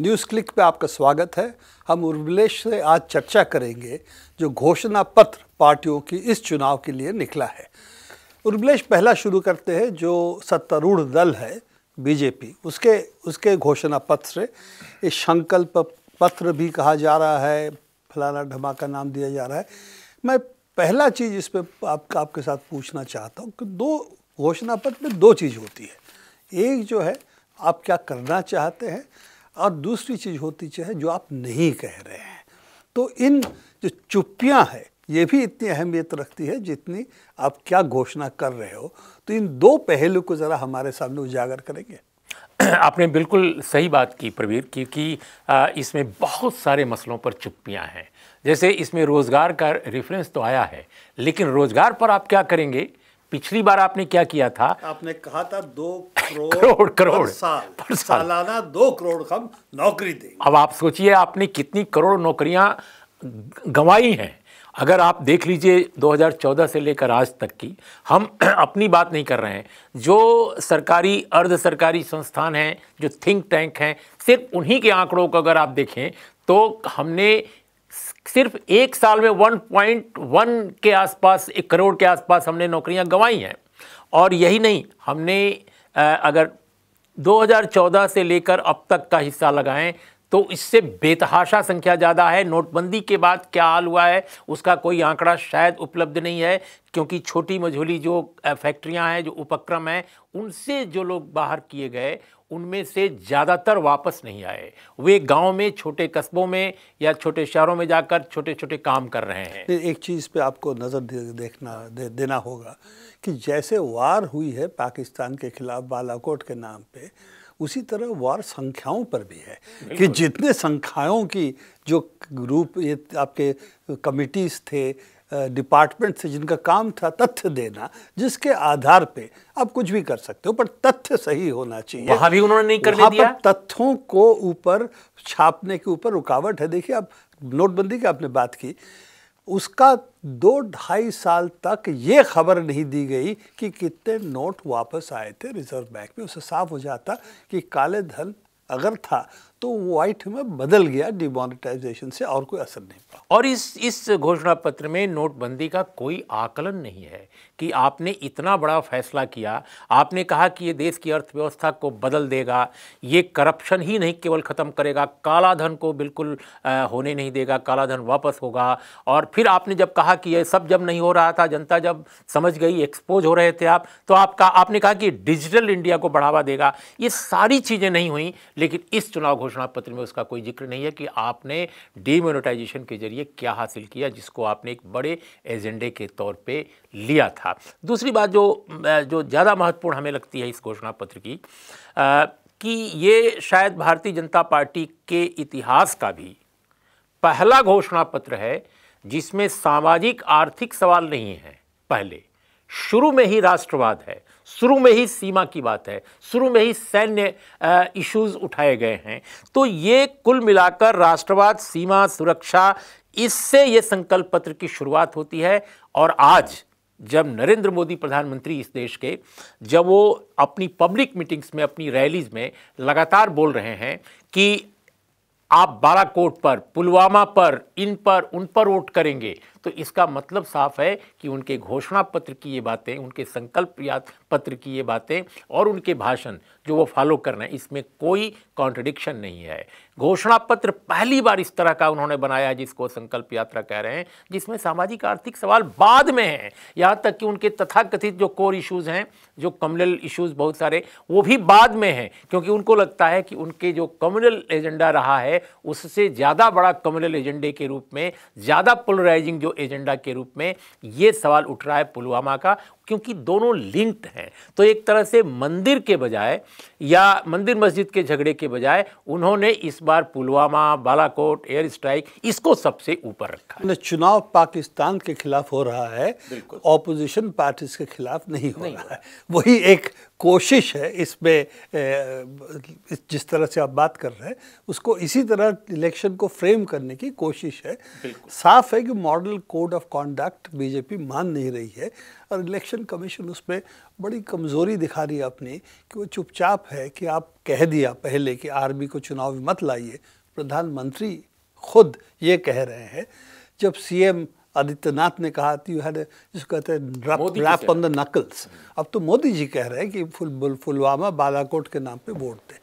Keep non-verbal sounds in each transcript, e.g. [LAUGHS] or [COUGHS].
News click पे आपका स्वागत है हम उर्वलेश से आज चर्चा करेंगे जो घोषणा पत्र पार्टियों की इस चुनाव के लिए निकला है उर्वलेश पहला शुरू करते हैं जो सत्तारूढ़ दल है बीजेपी उसके उसके घोषणा पत्र से ये संकल्प पत्र भी कहा जा रहा है फलाना ढमाका नाम दिया जा रहा है मैं पहला चीज़ इस पर आपका आपके साथ पूछना चाहता हूँ कि दो घोषणा पत्र में दो चीज़ होती है एक जो है आप क्या करना चाहते हैं और दूसरी चीज़ होती चाहे जो आप नहीं कह रहे हैं तो इन जो चुप्पियाँ हैं ये भी इतनी अहमियत रखती है जितनी आप क्या घोषणा कर रहे हो तो इन दो पहलू को ज़रा हमारे सामने उजागर करेंगे [CLEARS THROAT] आपने बिल्कुल सही बात की प्रवीर क्योंकि इसमें बहुत सारे मसलों पर चुप्पियां हैं जैसे इसमें रोज़गार का रेफरेंस तो आया है लेकिन रोज़गार पर आप क्या करेंगे पिछली बार आपने क्या किया था आपने कहा था दो [LAUGHS] करोड़ करोड़ करोड़ साल पर साल सालाना दो करोड़ हम नौकरी दें अब आप सोचिए आपने कितनी करोड़ नौकरियां गंवाई हैं अगर आप देख लीजिए 2014 से लेकर आज तक की हम [CLEARS THROAT] अपनी बात नहीं कर रहे हैं जो सरकारी अर्ध सरकारी संस्थान हैं जो थिंक टैंक हैं सिर्फ उन्हीं के आंकड़ों को अगर आप देखें तो हमने सिर्फ एक साल में 1.1 के आसपास एक करोड़ के आसपास हमने नौकरियां गंवाई हैं और यही नहीं हमने अगर 2014 से लेकर अब तक का हिस्सा लगाएं तो इससे बेतहाशा संख्या ज़्यादा है नोटबंदी के बाद क्या हाल हुआ है उसका कोई आंकड़ा शायद उपलब्ध नहीं है क्योंकि छोटी मझोली जो फैक्ट्रियां हैं जो उपक्रम हैं उनसे जो लोग बाहर किए गए उनमें से ज़्यादातर वापस नहीं आए वे गांव में छोटे कस्बों में या छोटे शहरों में जाकर छोटे छोटे काम कर रहे हैं एक चीज़ पे आपको नज़र देखना दे, देना होगा कि जैसे वार हुई है पाकिस्तान के खिलाफ बालाकोट के नाम पे उसी तरह वार संख्याओं पर भी है कि जितने संख्याओं की जो ग्रुप ये आपके कमिटीज थे डिपार्टमेंट से जिनका काम था तथ्य देना जिसके आधार पे आप कुछ भी कर सकते हो पर तथ्य सही होना चाहिए वहाँ भी उन्होंने नहीं करने दिया तथ्यों को ऊपर छापने के ऊपर रुकावट है देखिए आप नोटबंदी की आपने बात की उसका दो ढाई साल तक ये खबर नहीं दी गई कि कितने नोट वापस आए थे रिजर्व बैंक में उससे साफ हो जाता कि काले धन अगर था तो वाइट में बदल गया डिमोनिटाइजेशन से और कोई असर नहीं पड़ा और इस इस घोषणा पत्र में नोटबंदी का कोई आकलन नहीं है कि आपने इतना बड़ा फैसला किया आपने कहा कि ये देश की अर्थव्यवस्था को बदल देगा ये करप्शन ही नहीं केवल ख़त्म करेगा काला धन को बिल्कुल आ, होने नहीं देगा काला धन वापस होगा और फिर आपने जब कहा कि ये सब जब नहीं हो रहा था जनता जब समझ गई एक्सपोज हो रहे थे आप तो आपका आपने कहा कि डिजिटल इंडिया को बढ़ावा देगा ये सारी चीज़ें नहीं हुई लेकिन इस चुनाव घोषणा घोषणा पत्र में उसका कोई जिक्र नहीं है कि आपने डीमोनेटाइजेशन के जरिए क्या हासिल किया जिसको आपने एक बड़े एजेंडे के तौर पे लिया था दूसरी बात जो जो ज़्यादा महत्वपूर्ण हमें लगती है इस घोषणा पत्र की आ, कि ये शायद भारतीय जनता पार्टी के इतिहास का भी पहला घोषणा पत्र है जिसमें सामाजिक आर्थिक सवाल नहीं है पहले शुरू में ही राष्ट्रवाद है शुरू में ही सीमा की बात है शुरू में ही सैन्य इश्यूज उठाए गए हैं तो ये कुल मिलाकर राष्ट्रवाद सीमा सुरक्षा इससे ये संकल्प पत्र की शुरुआत होती है और आज जब नरेंद्र मोदी प्रधानमंत्री इस देश के जब वो अपनी पब्लिक मीटिंग्स में अपनी रैलीज में लगातार बोल रहे हैं कि आप बालाकोट पर पुलवामा पर इन पर उन पर वोट करेंगे तो इसका मतलब साफ है कि उनके घोषणा पत्र की ये बातें उनके संकल्प या पत्र की ये बातें और उनके भाषण जो वो फॉलो कर रहे हैं इसमें कोई कॉन्ट्रडिक्शन नहीं है घोषणा पत्र पहली बार इस तरह का उन्होंने बनाया जिसको संकल्प यात्रा कह रहे हैं जिसमें सामाजिक आर्थिक सवाल बाद में हैं यहाँ तक कि उनके तथाकथित जो कोर इश्यूज़ हैं जो कम्युनल इश्यूज़ बहुत सारे वो भी बाद में हैं क्योंकि उनको लगता है कि उनके जो कम्युनल एजेंडा रहा है उससे ज़्यादा बड़ा कम्युनल एजेंडे के रूप में ज़्यादा पोलराइजिंग जो एजेंडा के रूप में ये सवाल उठ रहा है पुलवामा का क्योंकि दोनों लिंक्ड हैं तो एक तरह से मंदिर के बजाय या मंदिर मस्जिद के झगड़े के बजाय उन्होंने इस बार पुलवामा बालाकोट एयर स्ट्राइक इसको सबसे ऊपर रखा चुनाव पाकिस्तान के खिलाफ हो रहा है ऑपोजिशन पार्टीज के खिलाफ नहीं हो नहीं रहा है वही एक कोशिश है इसमें जिस तरह से आप बात कर रहे हैं उसको इसी तरह इलेक्शन को फ्रेम करने की कोशिश है साफ है कि model code of conduct BJP मान नहीं रही है और इलेक्शन कमीशन उस पर बड़ी कमज़ोरी दिखा रही है अपनी कि वो चुपचाप है कि आप कह दिया पहले कि आर्मी को चुनाव मत लाइए प्रधानमंत्री खुद ये कह रहे हैं जब सीएम आदित्यनाथ ने कहा यू हैड जिसको कहते हैं रैप ऑन द नकल्स अब तो मोदी जी कह रहे हैं कि फुल पुलवामा बालाकोट के नाम पे वोट दें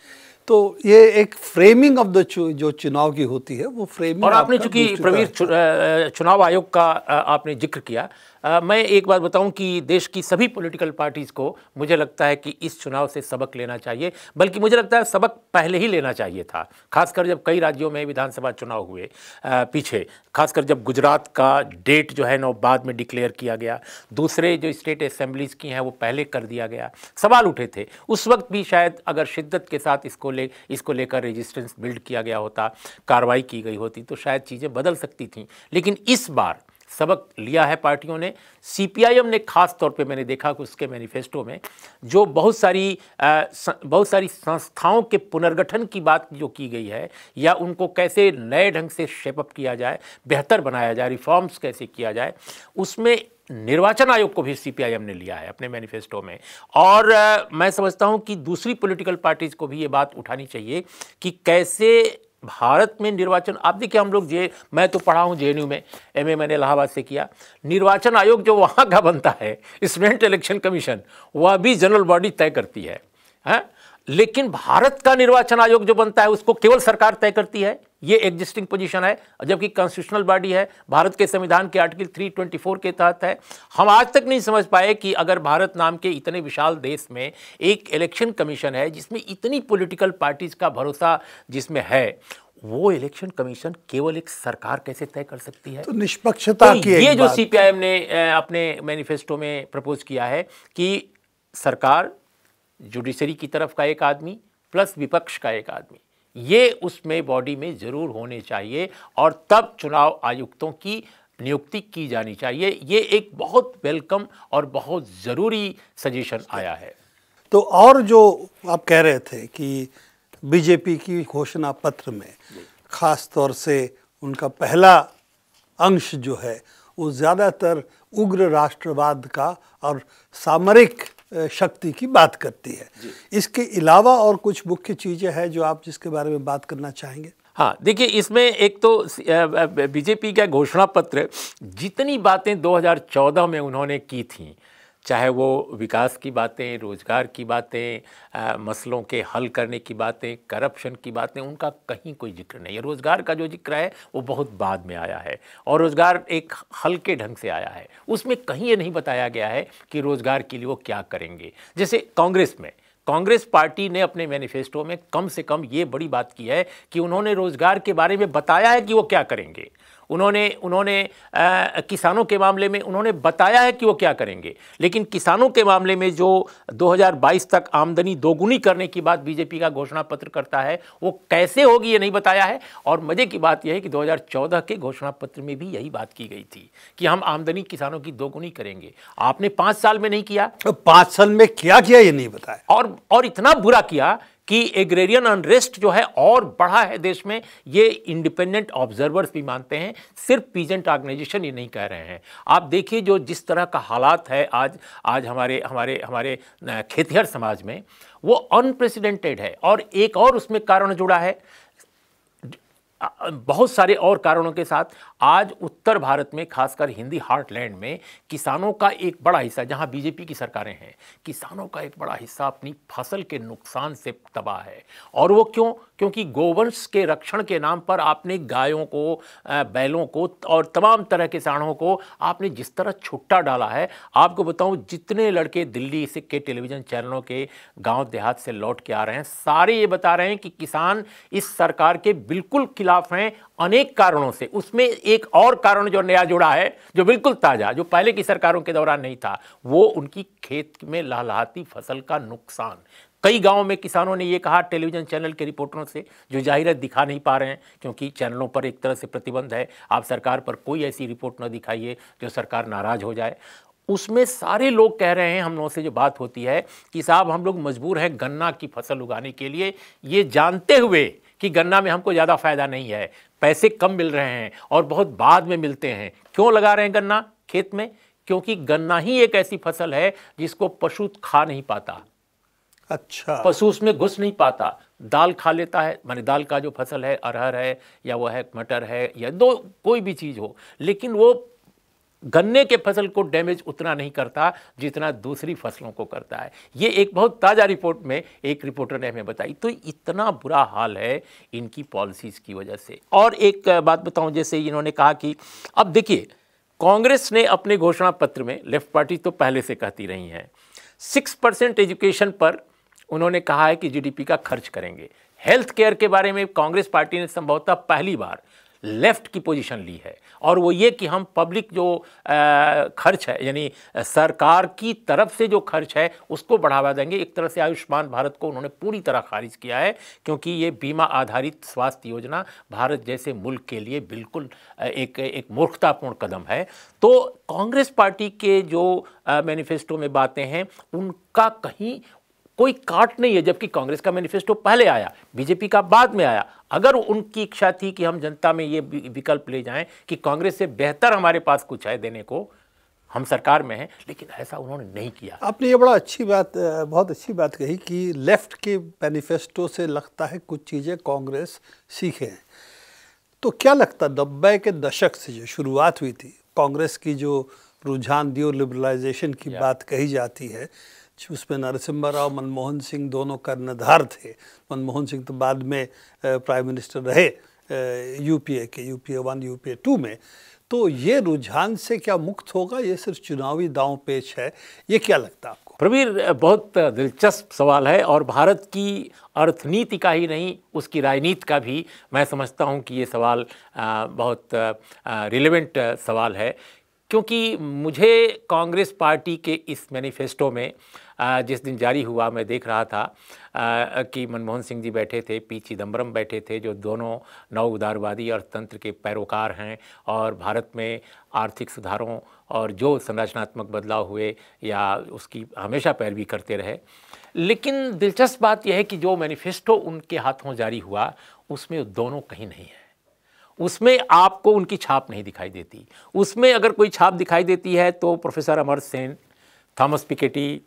तो ये एक फ्रेमिंग ऑफ द जो चुनाव की होती है वो फ्रेमिंग और आपने चूंकि प्रवीर चुनाव आयोग का आपने जिक्र किया आ, मैं एक बात बताऊं कि देश की सभी पॉलिटिकल पार्टीज़ को मुझे लगता है कि इस चुनाव से सबक लेना चाहिए बल्कि मुझे लगता है सबक पहले ही लेना चाहिए था खासकर जब कई राज्यों में विधानसभा चुनाव हुए आ, पीछे खासकर जब गुजरात का डेट जो है ना बाद में डिक्लेयर किया गया दूसरे जो स्टेट असेंबलीज़ की हैं वो पहले कर दिया गया सवाल उठे थे उस वक्त भी शायद अगर शिद्दत के साथ इसको ले इसको लेकर रजिस्टेंस बिल्ड किया गया होता कार्रवाई की गई होती तो शायद चीज़ें बदल सकती थी लेकिन इस बार सबक लिया है पार्टियों ने सीपीआईएम ने खास तौर पे मैंने देखा कि उसके मैनिफेस्टो में जो बहुत सारी आ, स, बहुत सारी संस्थाओं के पुनर्गठन की बात जो की गई है या उनको कैसे नए ढंग से शेपअप किया जाए बेहतर बनाया जाए रिफॉर्म्स कैसे किया जाए उसमें निर्वाचन आयोग को भी सीपीआईएम ने लिया है अपने मैनिफेस्टो में और आ, मैं समझता हूं कि दूसरी पॉलिटिकल पार्टीज को भी ये बात उठानी चाहिए कि कैसे भारत में निर्वाचन आप देखिए हम लोग जे मैं तो पढ़ा हूँ जे में ए मैंने इलाहाबाद से किया निर्वाचन आयोग जो वहाँ का बनता है स्टूडेंट इलेक्शन कमीशन वह भी जनरल बॉडी तय करती है है हाँ? लेकिन भारत का निर्वाचन आयोग जो बनता है उसको केवल सरकार तय करती है ये एग्जिस्टिंग पोजीशन है जबकि कॉन्स्टिट्यूशनल बॉडी है भारत के संविधान के आर्टिकल 324 के तहत है हम आज तक नहीं समझ पाए कि अगर भारत नाम के इतने विशाल देश में एक इलेक्शन कमीशन है जिसमें इतनी पॉलिटिकल पार्टीज का भरोसा जिसमें है वो इलेक्शन कमीशन केवल एक सरकार कैसे तय कर सकती है तो निष्पक्षता तो की ये जो सीपीआईएम ने अपने मैनिफेस्टो में प्रपोज किया है कि सरकार जुडिशरी की तरफ का एक आदमी प्लस विपक्ष का एक आदमी ये उसमें बॉडी में ज़रूर होने चाहिए और तब चुनाव आयुक्तों की नियुक्ति की जानी चाहिए ये एक बहुत वेलकम और बहुत ज़रूरी सजेशन आया है तो और जो आप कह रहे थे कि बीजेपी की घोषणा पत्र में ख़ास तौर से उनका पहला अंश जो है वो ज़्यादातर उग्र राष्ट्रवाद का और सामरिक शक्ति की बात करती है इसके अलावा और कुछ मुख्य चीज़ें हैं जो आप जिसके बारे में बात करना चाहेंगे हाँ देखिए इसमें एक तो बीजेपी का घोषणा पत्र जितनी बातें 2014 में उन्होंने की थी चाहे वो विकास की बातें रोज़गार की बातें मसलों के हल करने की बातें करप्शन की बातें उनका कहीं कोई जिक्र नहीं है रोज़गार का जो जिक्र है वो बहुत बाद में आया है और रोज़गार एक हल्के ढंग से आया है उसमें कहीं ये नहीं बताया गया है कि रोज़गार के लिए वो क्या करेंगे जैसे कांग्रेस में कांग्रेस पार्टी ने अपने मैनिफेस्टो में कम से कम ये बड़ी बात की है कि उन्होंने रोजगार के बारे में बताया है कि वो क्या करेंगे उन्होंने उन्होंने आ, किसानों के मामले में उन्होंने बताया है कि वो क्या करेंगे लेकिन किसानों के मामले में जो 2022 तक आमदनी दोगुनी करने की बात बीजेपी का घोषणा पत्र करता है वो कैसे होगी ये नहीं बताया है और मज़े की बात यह है कि 2014 के घोषणा पत्र में भी यही बात की गई थी कि हम आमदनी किसानों की दोगुनी करेंगे आपने पाँच साल में नहीं किया तो पाँच साल में क्या किया ये नहीं बताया और, और इतना बुरा किया कि एग्रेरियन अनरेस्ट जो है और बढ़ा है देश में ये इंडिपेंडेंट ऑब्जर्वर्स भी मानते हैं सिर्फ पीजेंट ऑर्गेनाइजेशन ये नहीं कह रहे हैं आप देखिए जो जिस तरह का हालात है आज आज हमारे हमारे हमारे खेतिहर समाज में वो अनप्रेसिडेंटेड है और एक और उसमें कारण जुड़ा है बहुत सारे और कारणों के साथ आज उत्तर भारत में खासकर हिंदी हार्टलैंड में किसानों का एक बड़ा हिस्सा जहां बीजेपी की सरकारें हैं किसानों का एक बड़ा हिस्सा अपनी फसल के नुकसान से तबाह है और वो क्यों क्योंकि गोवंश के रक्षण के नाम पर आपने गायों को बैलों को और तमाम तरह के साणों को आपने जिस तरह छुट्टा डाला है आपको बताऊँ जितने लड़के दिल्ली से के टेलीविज़न चैनलों के गांव देहात से लौट के आ रहे हैं सारे ये बता रहे हैं कि किसान इस सरकार के बिल्कुल खिलाफ हैं अनेक कारणों से उसमें एक और कारण जो नया जुड़ा है जो बिल्कुल ताज़ा जो पहले की सरकारों के दौरान नहीं था वो उनकी खेत में लहलाती फसल का नुकसान कई गांव में किसानों ने ये कहा टेलीविज़न चैनल के रिपोर्टरों से जो जाहिरत दिखा नहीं पा रहे हैं क्योंकि चैनलों पर एक तरह से प्रतिबंध है आप सरकार पर कोई ऐसी रिपोर्ट न दिखाइए जो सरकार नाराज़ हो जाए उसमें सारे लोग कह रहे हैं हम लोगों से जो बात होती है कि साहब हम लोग मजबूर हैं गन्ना की फसल उगाने के लिए ये जानते हुए कि गन्ना में हमको ज़्यादा फायदा नहीं है पैसे कम मिल रहे हैं और बहुत बाद में मिलते हैं क्यों लगा रहे हैं गन्ना खेत में क्योंकि गन्ना ही एक ऐसी फसल है जिसको पशु खा नहीं पाता अच्छा पशु उसमें घुस नहीं पाता दाल खा लेता है माने दाल का जो फसल है अरहर है या वो है मटर है या दो कोई भी चीज़ हो लेकिन वो गन्ने के फसल को डैमेज उतना नहीं करता जितना दूसरी फसलों को करता है ये एक बहुत ताज़ा रिपोर्ट में एक रिपोर्टर ने हमें बताई तो इतना बुरा हाल है इनकी पॉलिसीज़ की वजह से और एक बात बताऊं जैसे इन्होंने कहा कि अब देखिए कांग्रेस ने अपने घोषणा पत्र में लेफ्ट पार्टी तो पहले से कहती रही है सिक्स परसेंट एजुकेशन पर उन्होंने कहा है कि जीडीपी का खर्च करेंगे हेल्थ केयर के बारे में कांग्रेस पार्टी ने संभवतः पहली बार लेफ़्ट की पोजीशन ली है और वो ये कि हम पब्लिक जो खर्च है यानी सरकार की तरफ से जो खर्च है उसको बढ़ावा देंगे एक तरह से आयुष्मान भारत को उन्होंने पूरी तरह खारिज किया है क्योंकि ये बीमा आधारित स्वास्थ्य योजना भारत जैसे मुल्क के लिए बिल्कुल एक एक मूर्खतापूर्ण कदम है तो कांग्रेस पार्टी के जो मैनिफेस्टो में बातें हैं उनका कहीं कोई काट नहीं है जबकि कांग्रेस का मैनिफेस्टो पहले आया बीजेपी का बाद में आया अगर उनकी इच्छा थी कि हम जनता में ये विकल्प ले जाएं कि कांग्रेस से बेहतर हमारे पास कुछ है देने को हम सरकार में हैं लेकिन ऐसा उन्होंने नहीं किया आपने ये बड़ा अच्छी बात बहुत अच्छी बात कही कि लेफ्ट के मैनिफेस्टो से लगता है कुछ चीज़ें कांग्रेस सीखे हैं तो क्या लगता नब्बे के दशक से जो शुरुआत हुई थी कांग्रेस की जो रुझान दियो लिबरलाइजेशन की बात कही जाती है उसमें नरसिम्हा राव मनमोहन सिंह दोनों कर्णधार थे मनमोहन सिंह तो बाद में प्राइम मिनिस्टर रहे यूपीए के यूपीए वन यू टू में तो ये रुझान से क्या मुक्त होगा ये सिर्फ चुनावी दाव पेश है ये क्या लगता है आपको प्रवीर बहुत दिलचस्प सवाल है और भारत की अर्थनीति का ही नहीं उसकी राजनीति का भी मैं समझता हूँ कि ये सवाल बहुत रिलेवेंट सवाल है क्योंकि मुझे कांग्रेस पार्टी के इस मैनिफेस्टो में जिस दिन जारी हुआ मैं देख रहा था कि मनमोहन सिंह जी बैठे थे पी चिदम्बरम बैठे थे जो दोनों नव उदारवादी अर्थतंत्र के पैरोकार हैं और भारत में आर्थिक सुधारों और जो संरचनात्मक बदलाव हुए या उसकी हमेशा पैरवी करते रहे लेकिन दिलचस्प बात यह है कि जो मैनिफेस्टो उनके हाथों जारी हुआ उसमें दोनों कहीं नहीं है उसमें आपको उनकी छाप नहीं दिखाई देती उसमें अगर कोई छाप दिखाई देती है तो professor Amar Sen Thomas Piketty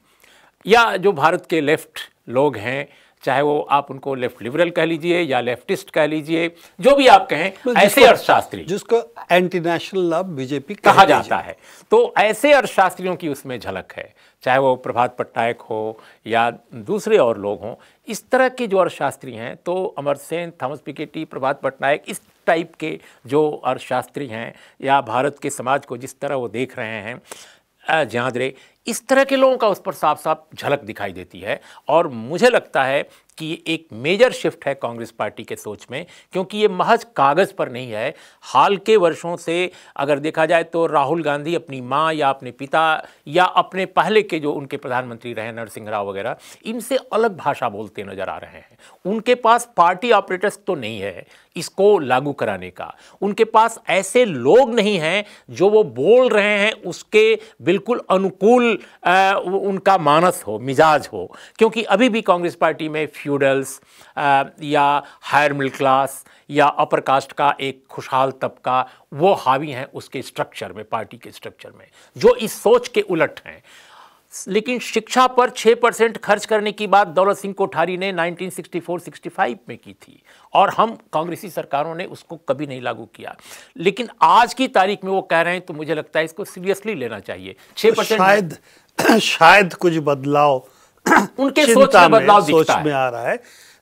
या जो भारत के लेफ्ट लोग हैं चाहे वो आप उनको लेफ्ट लिबरल कह लीजिए या लेफ्टिस्ट कह लीजिए जो भी आप कहें ऐसे अर्थशास्त्री जिसको एंटी नेशनल लव बीजेपी कहा जाता है तो ऐसे अर्थशास्त्रियों की उसमें झलक है चाहे वो प्रभात पटनायक हो या दूसरे और लोग हों इस तरह के जो अर्थशास्त्री हैं तो अमर सेन थॉमस पिकेटी प्रभात पटनायक इस टाइप के जो अर्थशास्त्री हैं या भारत के समाज को जिस तरह वो देख रहे हैं जहाँ इस तरह के लोगों का उस पर साफ साफ झलक दिखाई देती है और मुझे लगता है कि ये एक मेजर शिफ्ट है कांग्रेस पार्टी के सोच में क्योंकि ये महज कागज़ पर नहीं है हाल के वर्षों से अगर देखा जाए तो राहुल गांधी अपनी माँ या अपने पिता या अपने पहले के जो उनके प्रधानमंत्री रहे नरसिंह राव वगैरह इनसे अलग भाषा बोलते नज़र आ रहे हैं उनके पास पार्टी ऑपरेटर्स तो नहीं है इसको लागू कराने का उनके पास ऐसे लोग नहीं हैं जो वो बोल रहे हैं उसके बिल्कुल अनुकूल उनका मानस हो मिजाज हो क्योंकि अभी भी कांग्रेस पार्टी में फ्यूडल्स या हायर मिडिल क्लास या अपर कास्ट का एक खुशहाल तबका वो हावी हैं उसके स्ट्रक्चर में पार्टी के स्ट्रक्चर में जो इस सोच के उलट हैं लेकिन शिक्षा पर छः परसेंट खर्च करने की बात दौलत सिंह कोठारी ने 1964-65 में की थी और हम कांग्रेसी सरकारों ने उसको कभी नहीं लागू किया लेकिन आज की तारीख में वो कह रहे हैं तो मुझे लगता है इसको सीरियसली लेना चाहिए 6 तो परसेंट तो शायद शायद कुछ बदलाव [COUGHS] उनके सोच में बदलाव सोच में आ रहा है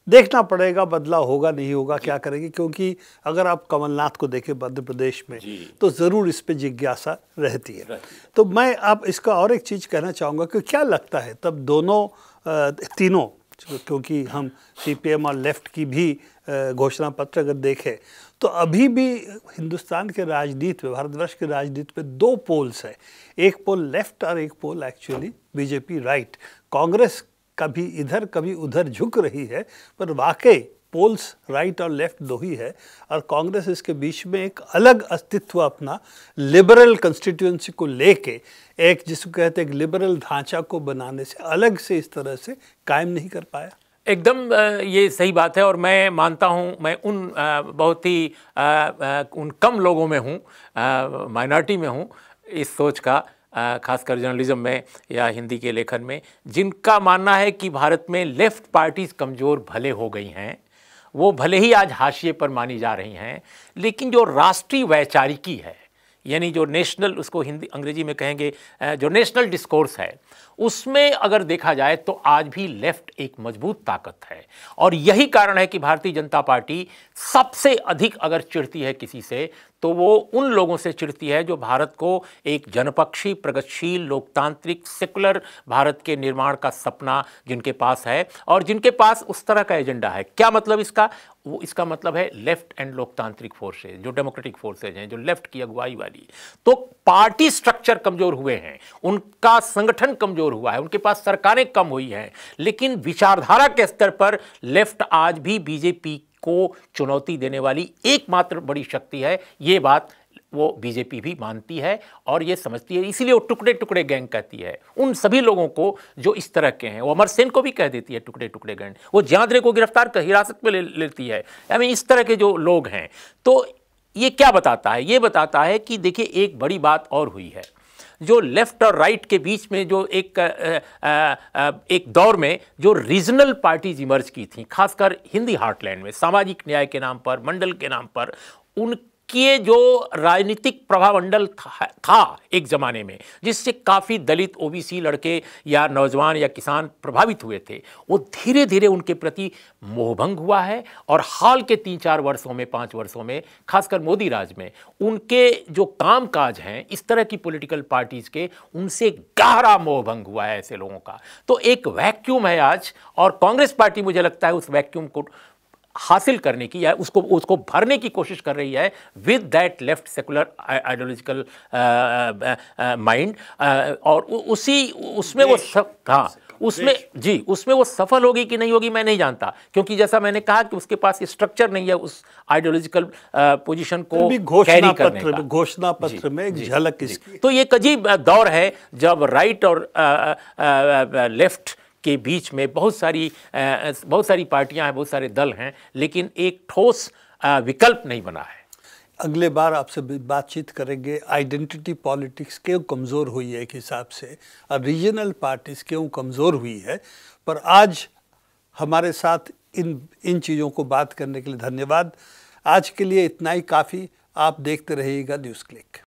देखना पड़ेगा बदलाव होगा नहीं होगा क्या करेंगे क्योंकि अगर आप कमलनाथ को देखें मध्य प्रदेश में तो ज़रूर इस पर जिज्ञासा रहती है तो मैं आप इसका और एक चीज़ कहना चाहूँगा कि क्या लगता है तब दोनों तीनों क्योंकि हम सीपीएम और लेफ्ट की भी घोषणा पत्र अगर देखें तो अभी भी हिंदुस्तान के राजनीति में भारतवर्ष के राजनीति में दो पोल्स हैं एक पोल लेफ्ट और एक pole actually BJP right Congress कभी इधर कभी उधर झुक रही है पर वाकई पोल्स राइट और लेफ्ट दो ही है और कांग्रेस इसके बीच में एक अलग अस्तित्व अपना लिबरल कंस्टिट्यूंसी को लेके एक जिसको कहते हैं एक लिबरल ढांचा को बनाने से अलग से इस तरह से कायम नहीं कर पाया एकदम ये सही बात है और मैं मानता हूँ मैं उन बहुत ही उन कम लोगों में हूँ माइनॉरिटी में हूँ इस सोच का खासकर जर्नलिज्म में या हिंदी के लेखन में जिनका मानना है कि भारत में लेफ्ट पार्टीज़ कमज़ोर भले हो गई हैं वो भले ही आज हाशिए पर मानी जा रही हैं लेकिन जो राष्ट्रीय वैचारिकी है यानी जो नेशनल उसको हिंदी अंग्रेजी में कहेंगे जो नेशनल डिस्कोर्स है उसमें अगर देखा जाए तो आज भी लेफ्ट एक मजबूत ताकत है और यही कारण है कि भारतीय जनता पार्टी सबसे अधिक अगर चिढ़ती है किसी से तो वो उन लोगों से चिड़ती है जो भारत को एक जनपक्षी प्रगतिशील लोकतांत्रिक सेकुलर भारत के निर्माण का सपना जिनके पास है और जिनके पास उस तरह का एजेंडा है क्या मतलब इसका वो इसका मतलब है लेफ्ट एंड लोकतांत्रिक फोर्सेज जो डेमोक्रेटिक फोर्सेज हैं जो लेफ्ट की अगुवाई वाली तो पार्टी स्ट्रक्चर कमजोर हुए हैं उनका संगठन कमजोर हुआ है उनके पास सरकारें कम हुई हैं लेकिन विचारधारा के स्तर पर लेफ्ट आज भी बीजेपी को चुनौती देने वाली एकमात्र बड़ी शक्ति है ये बात वो बीजेपी भी मानती है और ये समझती है इसीलिए वो टुकड़े टुकड़े गैंग कहती है उन सभी लोगों को जो इस तरह के हैं वो अमर सेन को भी कह देती है टुकड़े टुकड़े गैंग वो ज्यादरे को गिरफ्तार कर हिरासत में ले लेती है यानी इस तरह के जो लोग हैं तो ये क्या बताता है ये बताता है कि देखिए एक बड़ी बात और हुई है जो लेफ्ट और राइट के बीच में जो एक आ, आ, एक दौर में जो रीजनल पार्टीज इमर्ज की थी खासकर हिंदी हार्टलैंड में सामाजिक न्याय के नाम पर मंडल के नाम पर उन राजकीय जो राजनीतिक प्रभामंडल था, था एक ज़माने में जिससे काफ़ी दलित ओबीसी लड़के या नौजवान या किसान प्रभावित हुए थे वो धीरे धीरे उनके प्रति मोहभंग हुआ है और हाल के तीन चार वर्षों में पाँच वर्षों में खासकर मोदी राज में उनके जो काम काज हैं इस तरह की पॉलिटिकल पार्टीज़ के उनसे गहरा मोहभंग हुआ है ऐसे लोगों का तो एक वैक्यूम है आज और कांग्रेस पार्टी मुझे लगता है उस वैक्यूम को हासिल करने की या उसको उसको भरने की कोशिश कर रही है with that left secular ideological mind और उसी उसमें वो सब हाँ उसमें जी उसमें वो सफल होगी कि नहीं होगी मैं नहीं जानता क्योंकि जैसा मैंने कहा कि उसके पास स्ट्रक्चर नहीं है उस आइडियोलॉजिकल पोजीशन uh, को घोषणा पत्र घोषणा पत्र में एक झलक तो ये अजीब uh, दौर है जब राइट और आ, आ, आ, लेफ्ट के बीच में बहुत सारी बहुत सारी पार्टियां हैं बहुत सारे दल हैं लेकिन एक ठोस विकल्प नहीं बना है अगले बार आपसे बातचीत करेंगे आइडेंटिटी पॉलिटिक्स क्यों कमज़ोर हुई है एक हिसाब से और रीजनल पार्टीज क्यों कमज़ोर हुई है पर आज हमारे साथ इन इन चीज़ों को बात करने के लिए धन्यवाद आज के लिए इतना ही काफ़ी आप देखते रहिएगा न्यूज़ क्लिक